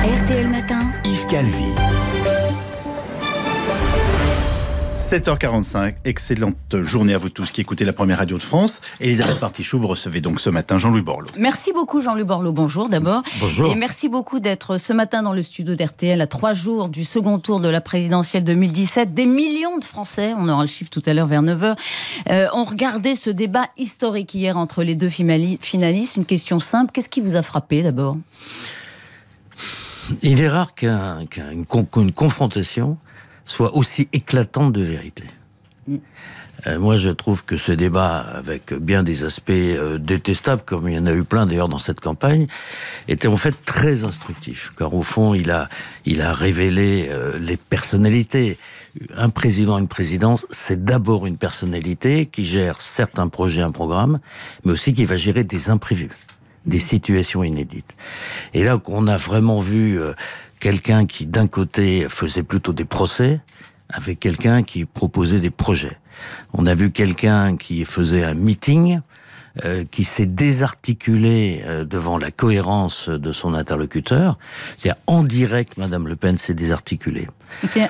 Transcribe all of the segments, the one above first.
RTL Matin, Yves Calvi. 7h45, excellente journée à vous tous qui écoutez la première radio de France. Et Elisabeth Partichou, vous recevez donc ce matin Jean-Louis Borloo. Merci beaucoup Jean-Louis Borloo, bonjour d'abord. Bonjour. Et merci beaucoup d'être ce matin dans le studio d'RTL à trois jours du second tour de la présidentielle 2017. Des millions de Français, on aura le chiffre tout à l'heure vers 9h, euh, ont regardé ce débat historique hier entre les deux finalistes. Une question simple, qu'est-ce qui vous a frappé d'abord il est rare qu'une confrontation soit aussi éclatante de vérité. Mm. Euh, moi, je trouve que ce débat, avec bien des aspects euh, détestables, comme il y en a eu plein d'ailleurs dans cette campagne, était en fait très instructif, car au fond, il a, révélé euh, les personnalités. Un président, une présidence, c'est d'abord une personnalité qui gère certes un projet, un programme, mais aussi qui va gérer des imprévus des situations inédites. Et là, on a vraiment vu euh, quelqu'un qui, d'un côté, faisait plutôt des procès, avec quelqu'un qui proposait des projets. On a vu quelqu'un qui faisait un meeting euh, qui s'est désarticulé euh, devant la cohérence de son interlocuteur. C'est-à-dire, en direct, Madame Le Pen s'est désarticulée.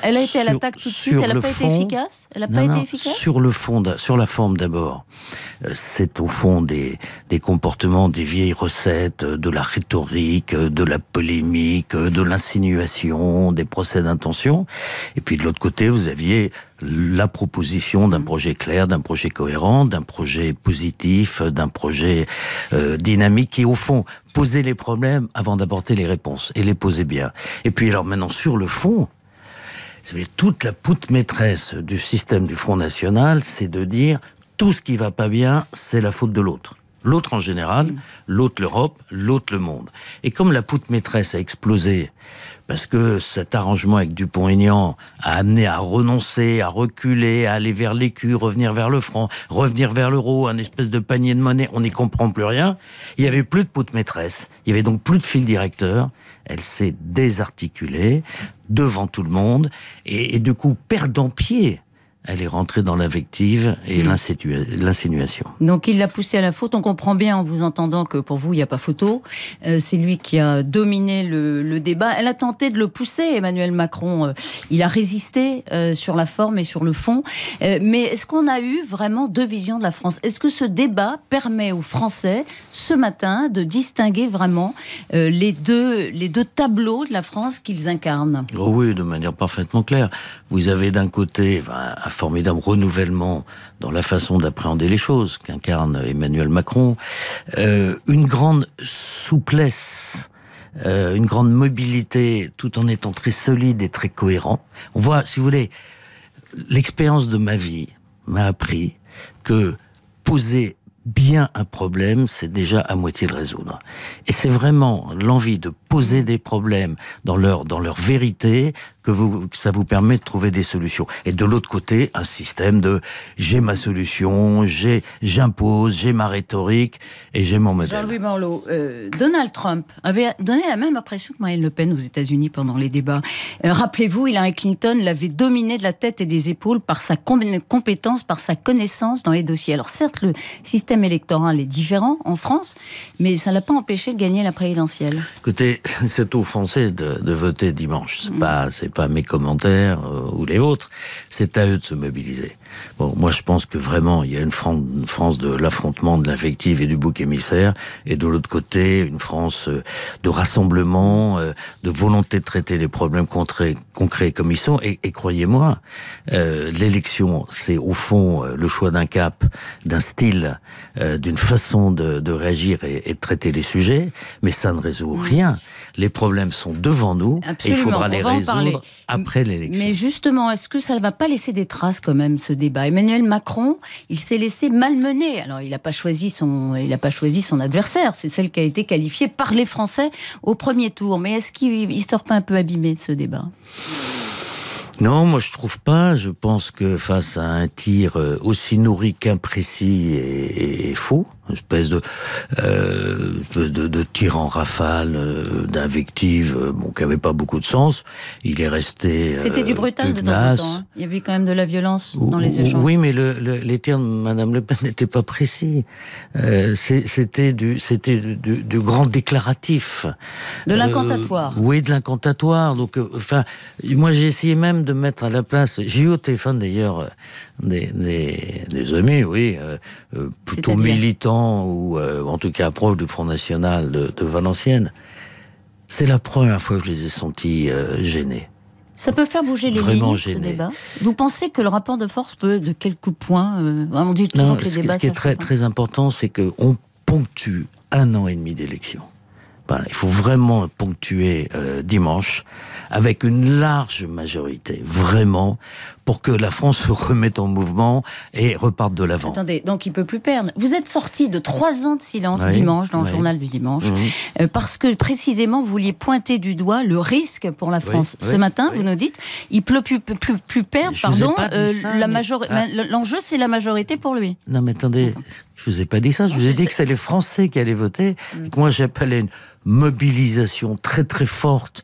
Elle a été à l'attaque tout de suite, elle n'a pas été efficace Elle a pas été efficace Sur le fond, sur la forme d'abord, euh, c'est au fond des, des comportements, des vieilles recettes, de la rhétorique, de la polémique, de l'insinuation, des procès d'intention. Et puis de l'autre côté, vous aviez la proposition d'un mhm. projet clair, d'un projet cohérent, d'un projet positif, d'un projet euh, dynamique qui, au fond, posait les problèmes avant d'apporter les réponses et les posait bien. Et puis alors maintenant, sur le fond, toute la poutre maîtresse du système du Front National, c'est de dire tout ce qui va pas bien, c'est la faute de l'autre l'autre en général, mm. l'autre l'Europe, l'autre le monde. Et comme la poutre maîtresse a explosé, parce que cet arrangement avec Dupont-Aignan a amené à renoncer, à reculer, à aller vers l'écu, revenir vers le franc, revenir vers l'euro, un espèce de panier de monnaie, on n'y comprend plus rien. Il n'y avait plus de poutre maîtresse, il n'y avait donc plus de fil directeur. Elle s'est désarticulée devant tout le monde et, et du coup perdant pied elle est rentrée dans l'invective et mm. l'insinuation. Donc il l'a poussée à la faute. On comprend bien en vous entendant que pour vous, il n'y a pas photo. Euh, c'est lui qui a dominé le, débat. Elle a tenté de le pousser, Emmanuel Macron. Euh, il a résisté euh, sur la forme et sur le fond. mais est-ce qu'on a eu vraiment deux visions de la France Est-ce que ce débat permet aux Français, ce matin, de distinguer vraiment les, deux, les deux tableaux de la France qu'ils incarnent oh Oui, de manière parfaitement claire. Vous avez d'un côté... Ben, un formidable renouvellement dans la façon d'appréhender les choses qu'incarne Emmanuel Macron, euh, une grande souplesse. Euh, une grande mobilité tout en étant très solide et très cohérent. On voit, si vous voulez, l'expérience de ma vie m'a appris que poser bien un problème, c'est déjà à moitié le résoudre. Et c'est vraiment l'envie de poser des problèmes dans leur, dans leur vérité, vous, ça vous permet de trouver des solutions. Et de l'autre côté, un système de j'ai ma solution, j'impose, j'ai ma rhétorique et j'ai mon modèle. Jean-Louis Borloo, euh, Donald Trump avait donné la même impression que Marine Le Pen aux États-Unis pendant les débats. Euh, rappelez-vous, Hillary Clinton l'avait dominé de la tête et des épaules par sa compétence, par sa connaissance dans les dossiers. Alors certes, le système électoral est différent en France, mais ça ne l'a pas empêché de gagner la présidentielle. Écoutez, c'est aux Français de, voter dimanche. C'est mm. c'est pas à mes commentaires euh, ou les vôtres. C'est à eux de se mobiliser. Bon, moi je pense que vraiment il y a une France de l'affrontement, de l'invective et du bouc émissaire, et de l'autre côté une France euh, de rassemblement, euh, de volonté de traiter les problèmes concrets, comme ils sont. Et, croyez-moi, l'élection, c'est au fond le choix d'un cap, d'un style, d'une façon de, réagir et, de traiter les sujets, mais ça ne résout rien. Les problèmes sont devant nous et il faudra les résoudre après l'élection. Mais justement, est-ce que ça ne va pas laisser des traces quand même ce débat Emmanuel Macron, il s'est laissé malmener. Alors il n'a pas choisi son, il pas choisi son adversaire. C'est celle qui a été qualifiée par les Français au premier tour. Mais est-ce qu'il ne sort pas un peu abîmé de ce débat non, moi je trouve pas. Je pense que face à un tir euh, aussi nourri qu'imprécis et faux, une espèce de, euh, de, de, tir en rafale, euh, d'invective, euh, bon, qui n'avait pas beaucoup de sens. Il est resté. C'était du brutal de temps en temps. Hein. Il y avait quand même de la violence dans les échanges. Oui, mais les termes de Madame Le Pen n'étaient pas précis. c'était du, c'était grand déclaratif. De l'incantatoire. oui, de l'incantatoire. Donc, enfin, moi, j'ai essayé même de mettre à la place. J'ai eu au téléphone d'ailleurs des, des, des, amis, oui, plutôt militants ou euh, en tout cas proche du Front National de, Valenciennes, c'est la première fois que je les ai sentis euh, gênés. Ça peut faire bouger les Vraiment débat. Vous pensez que le rapport de force peut, de quelques points, euh, on dit les ce, ce qui est très, très important, c'est qu'on ponctue un an et demi d'élection il faut vraiment ponctuer euh, dimanche avec une large majorité, vraiment, pour que la France se remette en mouvement et reparte de l'avant. Attendez, donc il peut plus perdre. Vous êtes sorti de trois ans de silence dimanche dans le journal du dimanche mhm. euh, parce que précisément vous vouliez pointer du doigt le risque pour la France. Ce matin, vous nous dites, il peut plus, plus, perdre, pardon. Euh, ah. L'enjeu, c'est la majorité pour lui. Non, mais attendez. Je vous ai pas dit ça, je vous ai dit que c'est les Français qui allaient voter, mm. moi j'appelais une mobilisation très très forte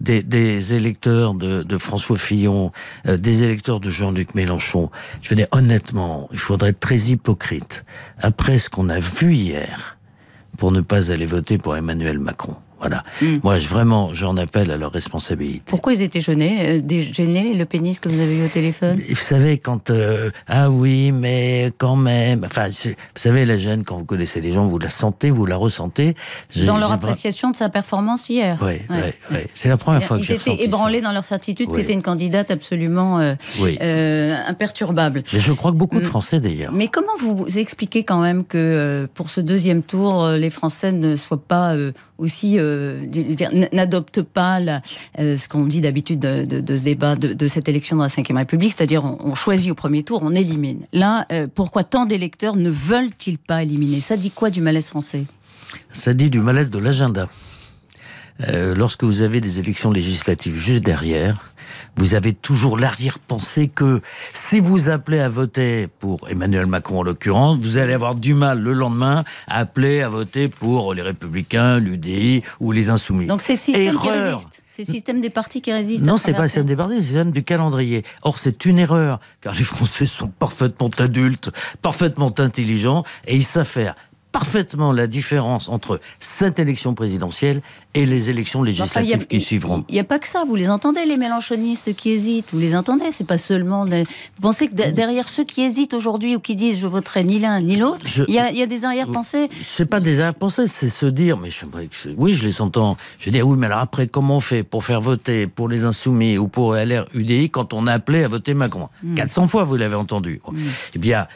des, électeurs de, de, François Fillon, euh, des électeurs de Jean-Luc Mélenchon. Je veux honnêtement, il faudrait être très hypocrite après ce qu'on a vu hier pour ne pas aller voter pour Emmanuel Macron. Voilà. Hmm. Moi, je, vraiment, j'en appelle à leur responsabilité. Pourquoi ils étaient gênés, euh, gênés le pénis que vous avez eu au téléphone Vous savez, quand. Euh, ah oui, mais quand même. Enfin, vous savez, la gêne, quand vous connaissez les gens, vous la sentez, vous la ressentez. Dans leur appréciation de sa performance hier. Oui, ouais. ouais, c'est la première fois que j'ai Ils étaient ébranlés dans leur certitude qui était une candidate absolument euh, euh, imperturbable. Mais je crois que beaucoup de hmm. Français, d'ailleurs. Mais comment vous expliquez quand même que pour ce deuxième tour, les Français ne soient pas aussi euh, n'adopte pas euh, ce qu'on dit d'habitude de, ce débat, de, cette élection dans la Ve République, c'est-à-dire on, choisit au premier tour, on élimine. Là, euh, pourquoi tant d'électeurs ne veulent-ils pas éliminer Ça dit quoi du malaise français Ça dit du malaise de l'agenda. Euh, lorsque vous avez des élections législatives juste derrière, vous avez toujours l'arrière-pensée que si vous appelez à voter pour Emmanuel Macron en l'occurrence, vous allez avoir du mal le lendemain à appeler à voter pour les Républicains, l'UDI ou les Insoumis. Donc c'est le système qui résiste. C'est le système des partis qui résiste. Non, c'est pas le système des partis, c'est le système du calendrier. Or, c'est une erreur, car les Français sont parfaitement adultes, parfaitement intelligents, et ils savent faire parfaitement la différence entre cette élection présidentielle et les élections bah, législatives qui suivront. Il n'y a pas que ça. Vous les entendez, les mélenchonistes qui hésitent. Vous les entendez. C'est pas seulement. Vous pensez que derrière ceux qui hésitent aujourd'hui ou qui disent je voterai ni l'un ni l'autre, il, y, a des arrière-pensées. Euh, c'est pas des arrière-pensées, c'est se dire mais je, oui, je les entends. Je dis ah oui, mais alors après comment on fait pour faire voter pour les insoumis ou pour LR UDI quand on a appelé à voter Macron 400 hmm. fois, vous l'avez entendu. Hmm. Eh bien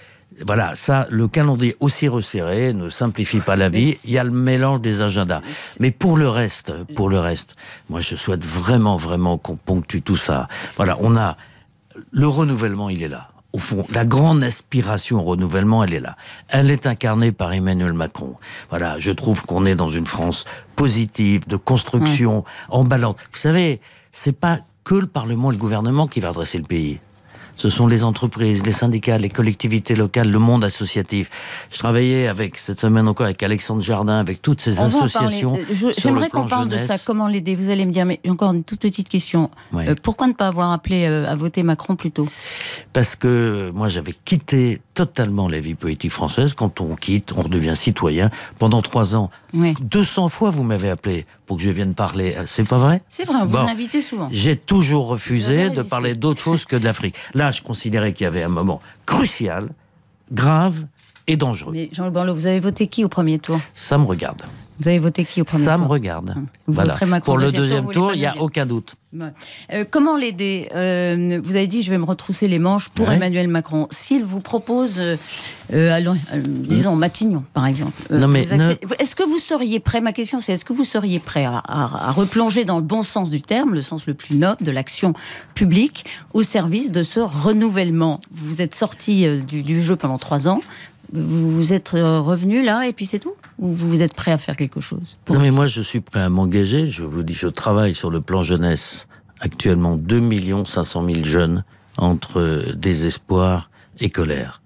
voilà, ça, le calendrier aussi resserré ne simplifie pas la vie. Il y a le mélange des agendas. Mais pour le reste, mm. pour le reste, moi, je souhaite vraiment, vraiment qu'on ponctue tout ça. Voilà, on a le renouvellement, il est là. Au fond, la grande aspiration au renouvellement, elle est là. Elle est incarnée par Emmanuel Macron. Voilà, je trouve qu'on est dans une France positive, de construction, mm. emballante. Vous savez, c'est pas que le Parlement et le gouvernement qui va adresser le pays ce sont les entreprises, les syndicats, les collectivités locales, le monde associatif. Je travaillais avec cette semaine encore avec Alexandre Jardin, avec toutes ces associations. J'aimerais qu'on parle de ça, comment l'aider. Vous allez me dire, mais encore une toute petite question. Euh, pourquoi ne pas avoir appelé euh, à voter Macron plus tôt parce que euh, moi j'avais quitté totalement la vie politique française. Quand on quitte, on redevient citoyen. Pendant trois ans, 200 fois vous m'avez appelé pour que je vienne parler. Euh, c'est pas vrai C'est vrai, vous m'invitez souvent. J'ai toujours refusé de parler d'autre chose que de l'Afrique. Là, je considérais qu'il y avait un moment crucial, grave et dangereux. Mais jean le Borloo, vous avez voté qui au premier tour Ça me regarde. Vous avez voté qui au premier tour Ça me regarde. Hum. Vous voilà. Macron, Pour le deuxième tour, il n'y a aucun doute. Euh, comment l'aider euh, Vous avez dit, je vais me retrousser les manches pour Emmanuel Macron. S'il vous propose, euh, disons, Matignon, par exemple. mais. Est-ce que vous seriez prêt Ma question, c'est est-ce que vous seriez prêt à, replonger dans le bon sens du terme, le sens le plus noble de l'action publique, au service de ce renouvellement Vous êtes sorti du jeu pendant trois ans vous êtes revenu là et puis c'est tout vous êtes prêt à faire quelque chose Non, mais moi, je suis prêt à m'engager. Je vous dis, je travaille sur le plan jeunesse. Actuellement, 2 500 000 jeunes entre désespoir et colère.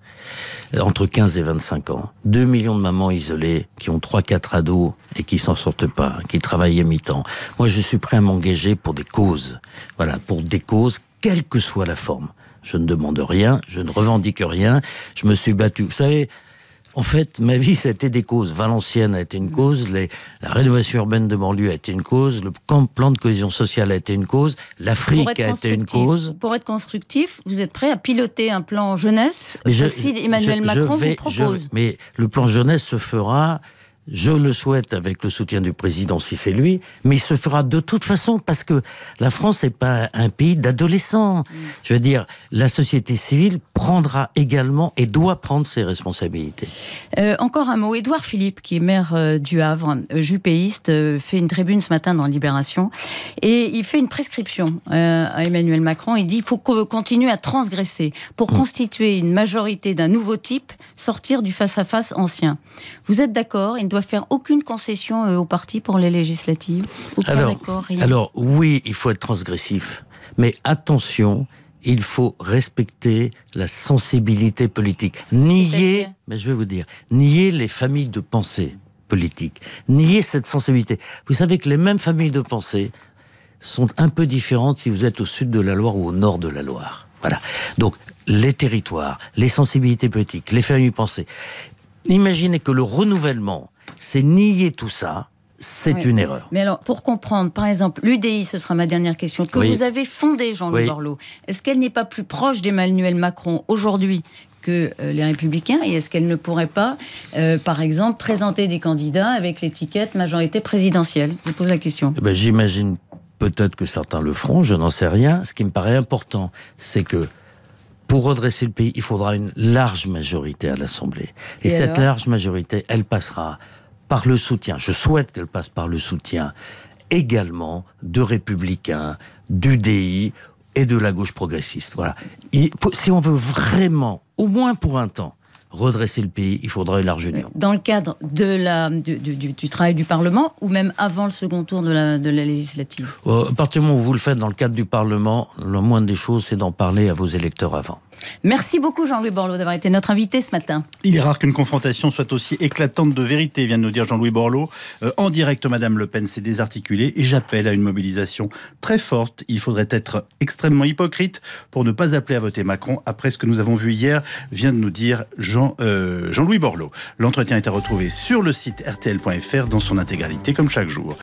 Euh, entre 15 et 25 ans. 2 millions de mamans isolées qui ont 3-4 ados et qui s'en sortent pas, qui travaillent à mi-temps. Moi, je suis prêt à m'engager pour des causes. Voilà, pour des causes, quelle que soit la forme. Je ne demande rien, je ne revendique rien. Je me suis battu. Vous savez, en fait, ma vie, ça a été des causes. Valenciennes a été une mm. cause, la rénovation urbaine de banlieue a été une cause, le plan de cohésion sociale a été une cause, l'Afrique a été une cause. Pour être constructif, vous êtes prêt à piloter un plan jeunesse je, si Emmanuel Macron vous propose. mais le plan jeunesse se fera je le souhaite avec le soutien du président si c'est lui, mais il se fera de toute façon parce que la France n'est pas un pays d'adolescents. Mm. Je veux dire, la société civile prendra également et doit prendre ses responsabilités. Euh, encore un mot, Édouard Philippe, qui est maire euh, du Havre, euh, jupéiste, fait une tribune ce matin dans Libération et il fait une prescription à Emmanuel Macron. Il dit qu'il faut continuer à transgresser pour mm. constituer une majorité d'un nouveau type, sortir du face à -face ancien. Vous êtes d'accord doit faire aucune concession euh, au parti pour les législatives alors, alors, oui, il faut être transgressif, mais attention, il faut respecter la sensibilité politique. Nier, mais je vais vous dire, nier les familles de pensée politique, nier cette sensibilité. Vous savez que les mêmes familles de pensée sont un peu différentes si vous êtes au sud de la Loire ou au nord de la Loire. Voilà. Donc, les territoires, les sensibilités politiques, les familles de pensée. Imaginez que le renouvellement c'est nier tout ça, c'est une erreur. Mais alors, pour comprendre, par exemple, l'UDI, ce sera ma dernière question, que vous avez fondée, jean luc est-ce qu'elle n'est pas plus proche d'Emmanuel Macron aujourd'hui que euh, les Républicains et est-ce qu'elle ne pourrait pas, euh, par exemple, présenter des candidats avec l'étiquette majorité présidentielle Je pose la question. Eh ben, j'imagine peut-être que certains le feront, je n'en sais rien. Ce qui me paraît important, c'est que pour redresser le pays, il faudra une large majorité à l'Assemblée. Et, cette large majorité, elle passera par le soutien. Je souhaite qu'elle passe par le soutien également de républicains, du DI et de la gauche progressiste. Voilà. si on veut vraiment, au moins pour un temps, redresser le pays, il faudra élargir. Dans le cadre de la, du, travail du Parlement ou même avant le second tour de la, législative euh, À partir du moment où vous le faites dans le cadre du Parlement, le moindre des choses, c'est d'en parler à vos électeurs avant. Merci beaucoup Jean-Louis Borloo d'avoir été notre invité ce matin. Il est rare qu'une confrontation soit aussi éclatante de vérité, vient de nous dire Jean-Louis Borloo. Euh, en direct, Madame Le Pen s'est désarticulée et j'appelle à une mobilisation très forte. Il faudrait être extrêmement hypocrite pour ne pas appeler à voter Macron après ce que nous avons vu hier, vient de nous dire Jean, euh, Jean-Louis Borloo. L'entretien est à retrouver sur le site rtl.fr dans son intégralité comme chaque jour.